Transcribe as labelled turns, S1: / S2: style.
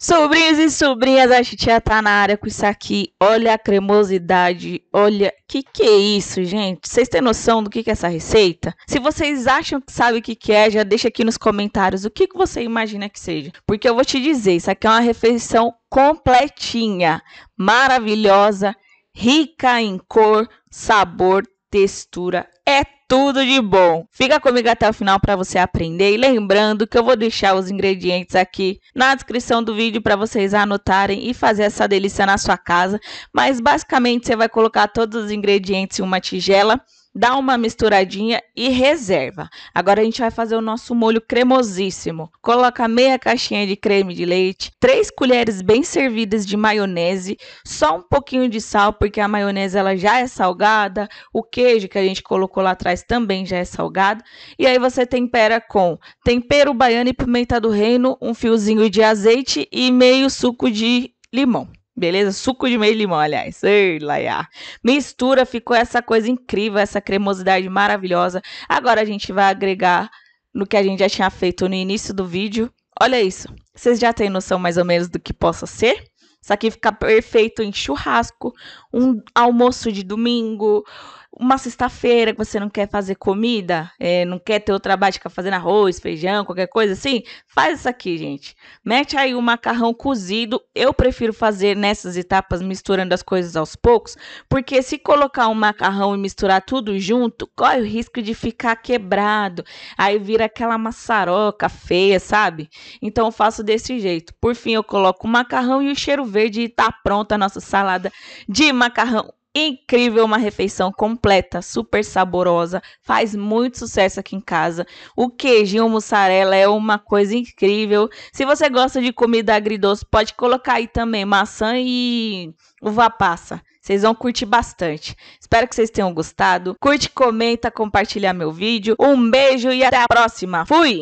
S1: Sobrinhos e sobrinhas, a titia tá na área com isso aqui. Olha a cremosidade, olha. Que que é isso, gente? Vocês têm noção do que que é essa receita? Se vocês acham que sabe o que que é, já deixa aqui nos comentários o que que você imagina que seja. Porque eu vou te dizer, isso aqui é uma refeição completinha, maravilhosa, rica em cor, sabor, textura. É tudo de bom. Fica comigo até o final para você aprender e lembrando que eu vou deixar os ingredientes aqui na descrição do vídeo para vocês anotarem e fazer essa delícia na sua casa. Mas basicamente você vai colocar todos os ingredientes em uma tigela dá uma misturadinha e reserva. Agora a gente vai fazer o nosso molho cremosíssimo. Coloca meia caixinha de creme de leite, três colheres bem servidas de maionese, só um pouquinho de sal, porque a maionese ela já é salgada, o queijo que a gente colocou lá atrás também já é salgado. E aí você tempera com tempero baiano e pimenta do reino, um fiozinho de azeite e meio suco de limão. Beleza? Suco de meio limão, aliás. Ei, laia. Mistura, ficou essa coisa incrível, essa cremosidade maravilhosa. Agora a gente vai agregar no que a gente já tinha feito no início do vídeo. Olha isso. Vocês já têm noção mais ou menos do que possa ser? Isso aqui fica perfeito em churrasco, um almoço de domingo, uma sexta-feira que você não quer fazer comida, é, não quer ter o trabalho de ficar fazendo arroz, feijão, qualquer coisa assim, faz isso aqui, gente. Mete aí o macarrão cozido. Eu prefiro fazer nessas etapas, misturando as coisas aos poucos, porque se colocar o um macarrão e misturar tudo junto, corre o risco de ficar quebrado. Aí vira aquela maçaroca feia, sabe? Então eu faço desse jeito. Por fim, eu coloco o macarrão e o cheiro verde e tá pronta a nossa salada de macarrão incrível, uma refeição completa, super saborosa, faz muito sucesso aqui em casa. O queijinho mussarela é uma coisa incrível. Se você gosta de comida agridoce, pode colocar aí também maçã e uva passa. Vocês vão curtir bastante. Espero que vocês tenham gostado. Curte, comenta, compartilha meu vídeo. Um beijo e até a próxima. Fui!